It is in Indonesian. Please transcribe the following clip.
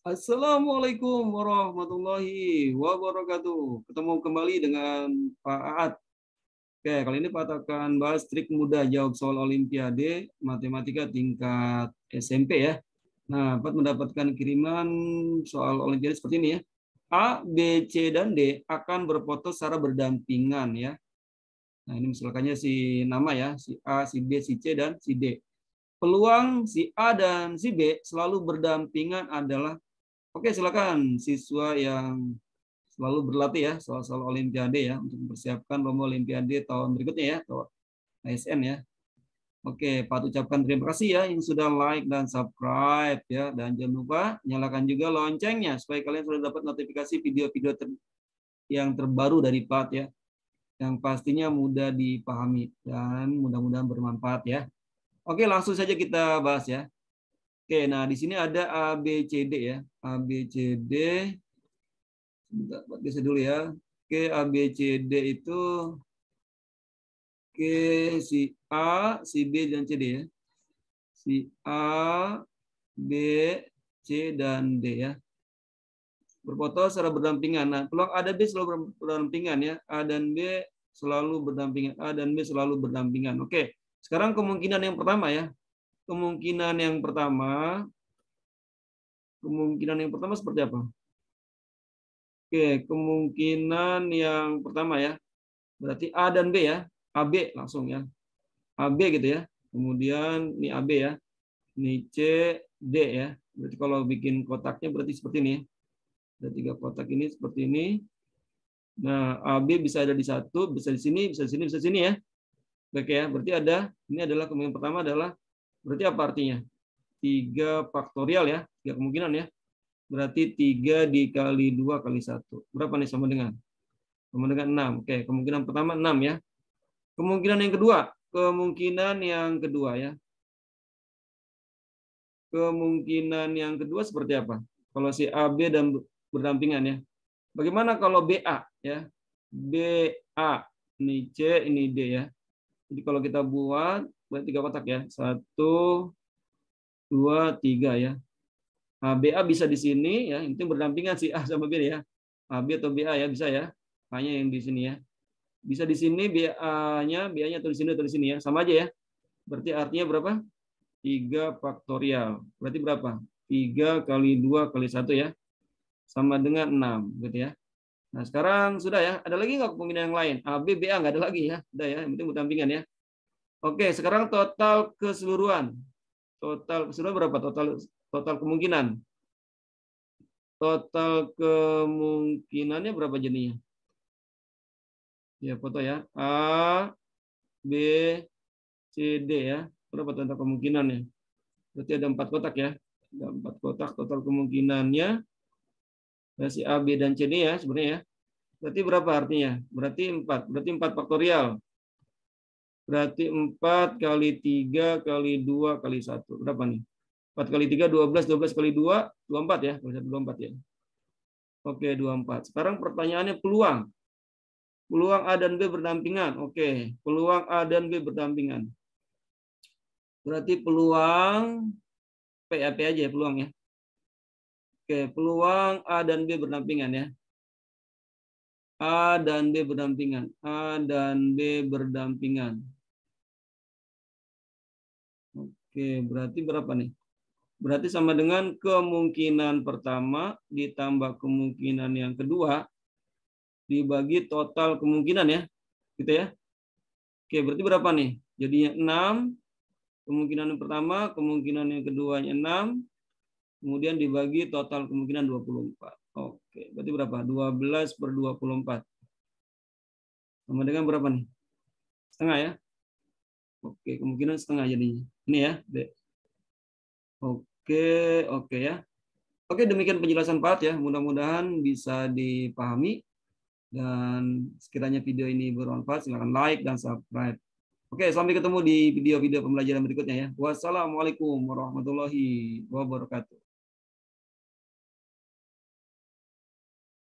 Assalamualaikum warahmatullahi wabarakatuh. Ketemu kembali dengan Pak Aat. Oke, kali ini Pak akan bahas trik mudah jawab soal olimpiade matematika tingkat SMP ya. Nah, Pak mendapatkan kiriman soal olimpiade seperti ini ya. A, B, C, dan D akan berfoto secara berdampingan ya. Nah, ini misalkannya si nama ya, si A, si B, si C, dan si D peluang si A dan si B selalu berdampingan adalah Oke, silakan siswa yang selalu berlatih ya soal-soal olimpiade ya untuk mempersiapkan lomba olimpiade tahun berikutnya ya atau ASN ya. Oke, Pak ucapkan terima kasih ya yang sudah like dan subscribe ya dan jangan lupa nyalakan juga loncengnya supaya kalian sudah dapat notifikasi video-video ter yang terbaru dari Pak ya yang pastinya mudah dipahami dan mudah-mudahan bermanfaat ya. Oke, langsung saja kita bahas ya. Oke, nah di sini ada A, B, C, D ya. A, B, C, D. Sebentar, buat biasa dulu ya. Oke, A, B, C, D itu Oke, si A, si B, dan C, D ya. Si A, B, C, dan D ya. Berfoto secara berdampingan. Nah, peluang A dan B selalu berdampingan ya. A dan B selalu berdampingan. A dan B selalu berdampingan. Oke, sekarang kemungkinan yang pertama ya kemungkinan yang pertama kemungkinan yang pertama seperti apa? Oke, kemungkinan yang pertama ya. Berarti A dan B ya. AB langsung ya. AB gitu ya. Kemudian ini AB ya. Ini C, D ya. Berarti kalau bikin kotaknya berarti seperti ini. Ya. Ada tiga kotak ini seperti ini. Nah, AB bisa ada di satu, bisa di sini, bisa di sini, bisa di sini ya. Oke ya, berarti ada, ini adalah kemungkinan pertama adalah Berarti apa artinya? 3 faktorial ya, 3 kemungkinan ya. Berarti 3 dikali 2 kali 1. Berapa nih sama dengan? Sama dengan 6. Oke, kemungkinan pertama 6 ya. Kemungkinan yang kedua, kemungkinan yang kedua ya. Kemungkinan yang kedua seperti apa? Kalau si AB dan berdampingan ya. Bagaimana kalau BA ya? BA ini C, ini D ya. Jadi kalau kita buat, buat tiga kotak ya. Satu, dua, tiga ya. Nah, BA bisa di sini ya. Itu berdampingan sih, A sama B ya. AB nah, atau BA ya bisa ya. Hanya yang di sini ya. Bisa di sini BA-nya, BA-nya atau di sini atau di sini ya. Sama aja ya. Berarti artinya berapa? Tiga faktorial. Berarti berapa? Tiga kali dua kali satu ya. Sama dengan enam Gitu ya. Nah sekarang sudah ya, ada lagi nggak kemungkinan yang lain? A, B, B, A nggak ada lagi ya, sudah ya, yang penting berdampingan ya. Oke, sekarang total keseluruhan. Total keseluruhan berapa? Total total kemungkinan. Total kemungkinannya berapa jenisnya? Ya, foto ya. A, B, C, D ya. Berapa total kemungkinannya? Berarti ada empat kotak ya. Ada empat kotak total kemungkinannya. Ya, si A, B, dan C, D ya sebenarnya ya. Berarti berapa artinya? Berarti 4. Berarti 4 faktorial. Berarti 4 kali 3 kali 2 kali 1. Berapa nih? 4 kali 3, 12. 12 kali 2, 24 ya. 24 ya. Oke, 24. Sekarang pertanyaannya peluang. Peluang A dan B berdampingan. Oke, peluang A dan B berdampingan. Berarti peluang P, ya, P aja ya peluang ya. Oke, peluang A dan B berdampingan ya. A dan B berdampingan. A dan B berdampingan. Oke, berarti berapa nih? Berarti sama dengan kemungkinan pertama ditambah kemungkinan yang kedua dibagi total kemungkinan ya. Gitu ya. Oke, berarti berapa nih? Jadinya 6 kemungkinan yang pertama, kemungkinan yang keduanya 6, kemudian dibagi total kemungkinan 24. Oke, berarti berapa? 12 per 24. Sama dengan berapa nih? Setengah ya? Oke, kemungkinan setengah jadinya. Ini ya, B. Oke, oke ya. Oke, demikian penjelasan part ya. Mudah-mudahan bisa dipahami. Dan sekiranya video ini bermanfaat, silakan like dan subscribe. Oke, sampai ketemu di video-video pembelajaran berikutnya ya. Wassalamualaikum warahmatullahi wabarakatuh.